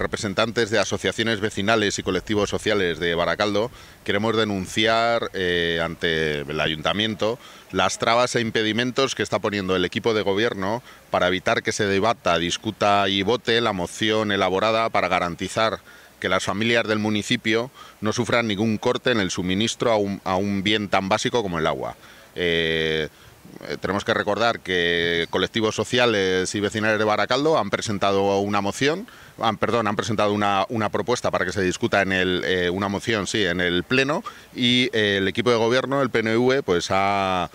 Representantes de asociaciones vecinales y colectivos sociales de Baracaldo, queremos denunciar eh, ante el ayuntamiento las trabas e impedimentos que está poniendo el equipo de gobierno para evitar que se debata, discuta y vote la moción elaborada para garantizar que las familias del municipio no sufran ningún corte en el suministro a un, bien tan básico como el agua. Eh, eh, tenemos que recordar que colectivos sociales y vecinales de Baracaldo han presentado una moción, perdón, han presentado una, propuesta para que se discuta en el, eh, una moción, sí, en el Pleno y eh, el equipo de gobierno, el PNV, pues ha...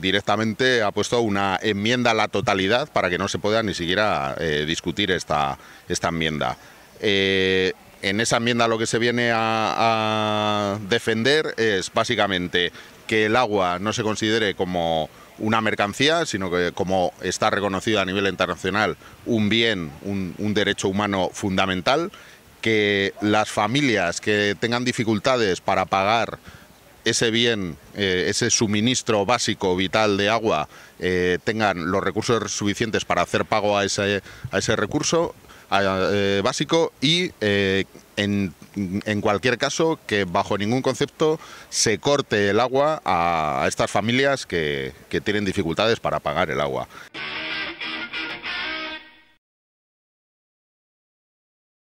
directamente ha puesto una enmienda a la totalidad para que no se pueda ni siquiera discutir esta, esta enmienda. en esa enmienda lo que se viene a defender es básicamente que el agua no se considere como una mercancía, sino que como está reconocido a nivel internacional, un bien, un, derecho humano fundamental, que las familias que tengan dificultades para pagar ese bien, eh, ese suministro básico vital de agua, eh, tengan los recursos suficientes para hacer pago a ese, a ese recurso eh, básico y en en cualquier caso, que bajo ningún concepto se corte el agua a estas familias que, tienen dificultades para pagar el agua.